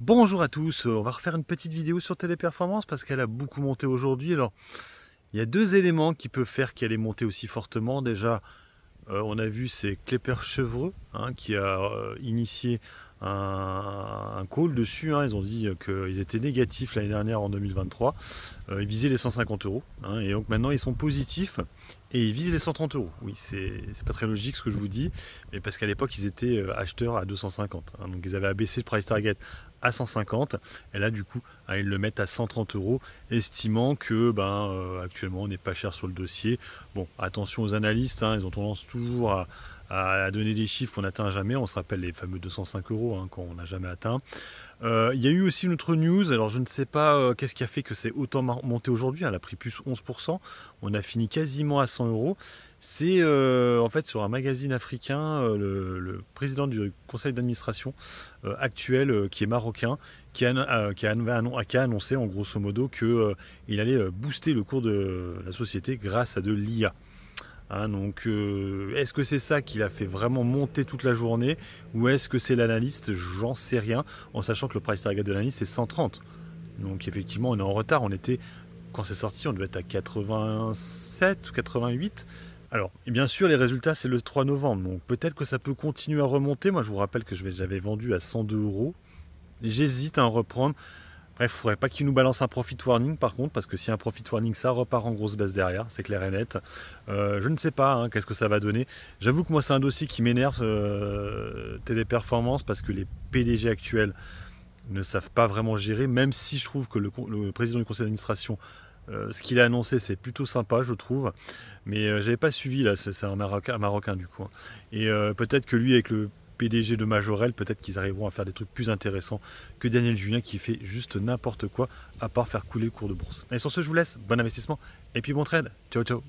Bonjour à tous, euh, on va refaire une petite vidéo sur Téléperformance parce qu'elle a beaucoup monté aujourd'hui. Alors, il y a deux éléments qui peuvent faire qu'elle ait monté aussi fortement. Déjà, euh, on a vu c'est Klepper Chevreux hein, qui a euh, initié un, call dessus. Hein. Ils ont dit qu'ils étaient négatifs l'année dernière en 2023. Euh, ils visaient les 150 euros. Hein, et donc maintenant, ils sont positifs et ils visent les 130 euros. Oui, c'est pas très logique ce que je vous dis, mais parce qu'à l'époque, ils étaient euh, acheteurs à 250. Hein. donc ils avaient abaissé le price target à 150, et là, du coup, ah, ils le mettent à 130 euros, estimant que ben, euh, actuellement, on n'est pas cher sur le dossier. Bon, attention aux analystes, ils ont tendance toujours à, à, donner des chiffres qu'on n'atteint jamais. On se rappelle les fameux 205 euros hein, qu'on n'a jamais atteint. Euh, il y a eu aussi une autre news, alors je ne sais pas euh, qu'est-ce qui a fait que c'est autant monté aujourd'hui, hein. elle a pris plus 11%, on a fini quasiment à 100 euros. C'est euh, en fait sur un magazine africain, le, président du conseil d'administration actuel qui est marocain, qui a, qui a, annoncé en grosso modo qu'il allait booster le cours de la société grâce à de l'IA. Hein, donc, euh, est-ce que c'est ça qui l'a fait vraiment monter toute la journée ou est-ce que c'est l'analyste J'en sais rien, en sachant que le price target de l'analyste est 130. Donc, effectivement, on est en retard. On était, quand c'est sorti, on devait être à 87 ou 88. Alors, et bien sûr, les résultats, c'est le 3 novembre. Donc, peut-être que ça peut continuer à remonter. Moi, je vous rappelle que j'avais vendu à 102 euros. J'hésite à en reprendre il il faudrait pas qu'il nous balance un profit warning par contre, parce que si un profit warning, ça repart en grosse baisse derrière, c'est clair et net. Euh, je ne sais pas hein, qu'est-ce que ça va donner. J'avoue que moi, c'est un dossier qui m'énerve, Téléperformance, parce que les PDG actuels ne savent pas vraiment gérer, même si je trouve que le, président du conseil d'administration euh, ce qu'il a annoncé, c'est plutôt sympa, je trouve. Mais je euh, j'avais pas suivi là, c'est un Marocain, du coup. Hein. Et peut-être que lui, avec le PDG de Majorel, peut-être qu'ils arriveront à faire des trucs plus intéressants que Daniel Julien qui fait juste n'importe quoi à part faire couler le cours de bourse. Et sur ce, je vous laisse. Bon investissement et puis bon trade. Ciao, ciao.